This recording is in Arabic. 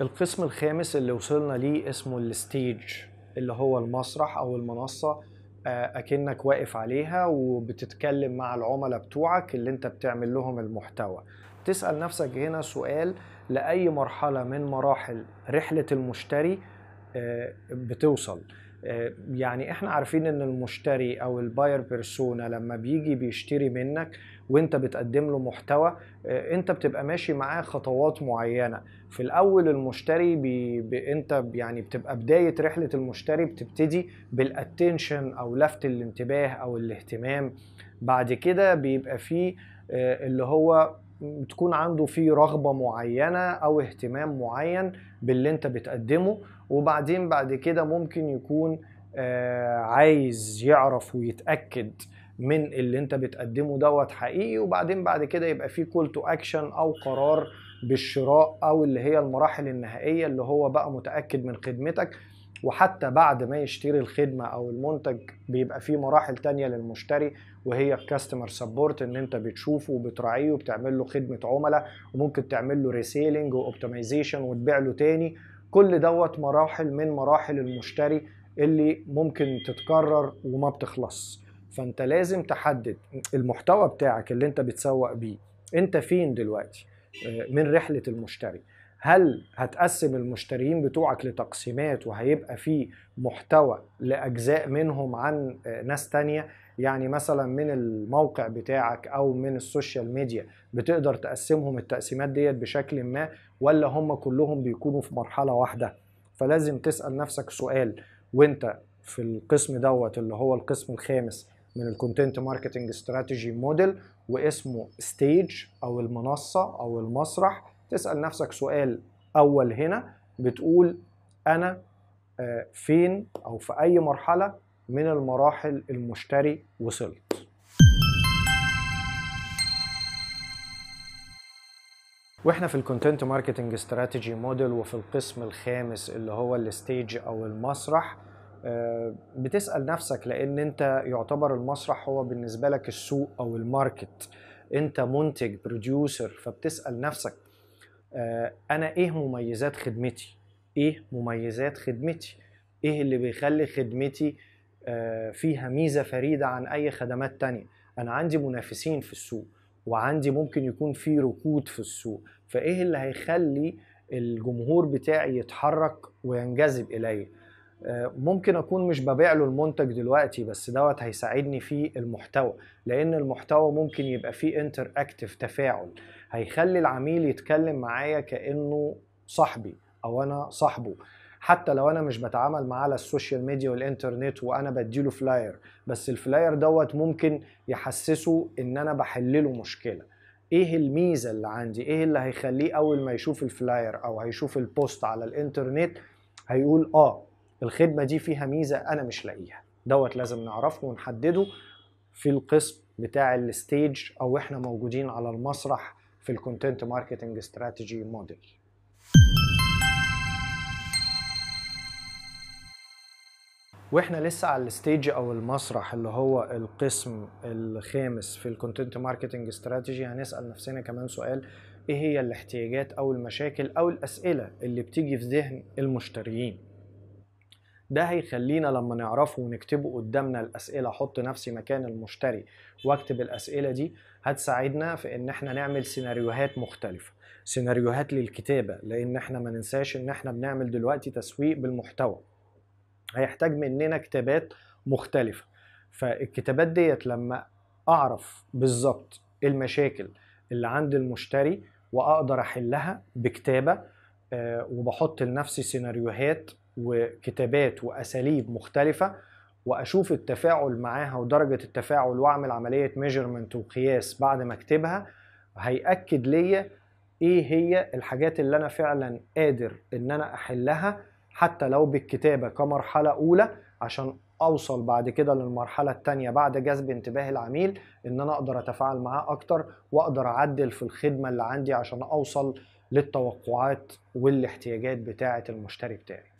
القسم الخامس اللي وصلنا ليه اسمه الستيج اللي هو المسرح او المنصه آه، اكنك واقف عليها وبتتكلم مع العملاء بتوعك اللي انت بتعمل لهم المحتوى تسال نفسك هنا سؤال لاي مرحله من مراحل رحله المشتري آه، بتوصل آه، يعني احنا عارفين ان المشتري او الباير بيرسونا لما بيجي بيشتري منك وانت بتقدم له محتوى آه، انت بتبقى ماشي معاه خطوات معينه في الاول المشتري بي بي انت يعني بتبقى بدايه رحله المشتري بتبتدي بالاتنشن او لفت الانتباه او الاهتمام بعد كده بيبقى فيه آه، اللي هو تكون عنده فيه رغبه معينه او اهتمام معين باللي انت بتقدمه وبعدين بعد كده ممكن يكون آه، عايز يعرف ويتاكد من اللي انت بتقدمه دوت حقيقي وبعدين بعد كده يبقى في كول تو اكشن او قرار بالشراء او اللي هي المراحل النهائيه اللي هو بقى متاكد من خدمتك وحتى بعد ما يشتري الخدمة أو المنتج بيبقى فيه مراحل تانية للمشتري وهي الكاستمر سبورت ان انت بتشوفه وبتراعيه وبتعمل له خدمة عملاء وممكن تعمل له ريسيلينج واوبتمايزيشن وتبيع له تاني كل دوت مراحل من مراحل المشتري اللي ممكن تتكرر وما بتخلص فانت لازم تحدد المحتوى بتاعك اللي انت بتسوق بيه انت فين دلوقتي آه، من رحلة المشتري هل هتقسم المشترين بتوعك لتقسيمات وهيبقى في محتوى لأجزاء منهم عن آه، ناس تانية يعني مثلا من الموقع بتاعك او من السوشيال ميديا بتقدر تقسمهم التقسيمات ديت بشكل ما ولا هم كلهم بيكونوا في مرحله واحده فلازم تسال نفسك سؤال وانت في القسم دوت اللي هو القسم الخامس من الكونتنت ماركتنج استراتيجي موديل واسمه ستيج او المنصه او المسرح تسال نفسك سؤال اول هنا بتقول انا آه، فين او في اي مرحله من المراحل المشتري وصلت واحنا في الكونتنت ماركتنج استراتيجي موديل وفي القسم الخامس اللي هو الستيج او المسرح آه، بتسال نفسك لان انت يعتبر المسرح هو بالنسبه لك السوق او الماركت انت منتج بروديوسر فبتسال نفسك آه، انا ايه مميزات خدمتي ايه مميزات خدمتي ايه اللي بيخلي خدمتي آه، فيها ميزه فريده عن اي خدمات تانية انا عندي منافسين في السوق وعندي ممكن يكون في ركود في السوق فايه اللي هيخلي الجمهور بتاعي يتحرك وينجذب الي آه، ممكن اكون مش ببيع له المنتج دلوقتي بس دوت هيساعدني في المحتوى لان المحتوى ممكن يبقى فيه انتر اكتف تفاعل هيخلي العميل يتكلم معايا كانه صاحبي او انا صاحبه حتى لو انا مش بتعامل معاه على السوشيال ميديا والانترنت وانا بديله فلاير بس الفلاير دوت ممكن يحسسه ان انا بحل له مشكله ايه الميزه اللي عندي ايه اللي هيخليه اول ما يشوف الفلاير او هيشوف البوست على الانترنت هيقول اه الخدمه دي فيها ميزه انا مش لاقيها دوت لازم نعرفه ونحدده في القسم بتاع الستيج او احنا موجودين على المسرح في الكونتنت ماركتنج استراتيجي موديل واحنا لسه على الستيج او المسرح اللي هو القسم الخامس في الكونتنت ماركتنج استراتيجي هنسال نفسنا كمان سؤال ايه هي الاحتياجات او المشاكل او الاسئله اللي بتيجي في ذهن المشتريين ده هيخلينا لما نعرفه ونكتبه قدامنا الاسئله احط نفسي مكان المشتري واكتب الاسئله دي هتساعدنا في ان احنا نعمل سيناريوهات مختلفه سيناريوهات للكتابه لان احنا ما ننساش ان احنا بنعمل دلوقتي تسويق بالمحتوى هيحتاج مننا كتابات مختلفه فالكتابات ديت لما اعرف بالظبط المشاكل اللي عند المشتري واقدر احلها بكتابه آه، وبحط لنفسي سيناريوهات وكتابات واساليب مختلفه واشوف التفاعل معاها ودرجه التفاعل واعمل عمليه ميجرمنت وقياس بعد ما اكتبها هياكد ليا ايه هي الحاجات اللي انا فعلا قادر ان انا احلها حتى لو بالكتابة كمرحلة أولى عشان أوصل بعد كده للمرحلة التانية بعد جذب انتباه العميل إن أنا أقدر أتفاعل معاه أكتر وأقدر أعدل في الخدمة اللي عندي عشان أوصل للتوقعات والاحتياجات بتاعة المشتري بتاعي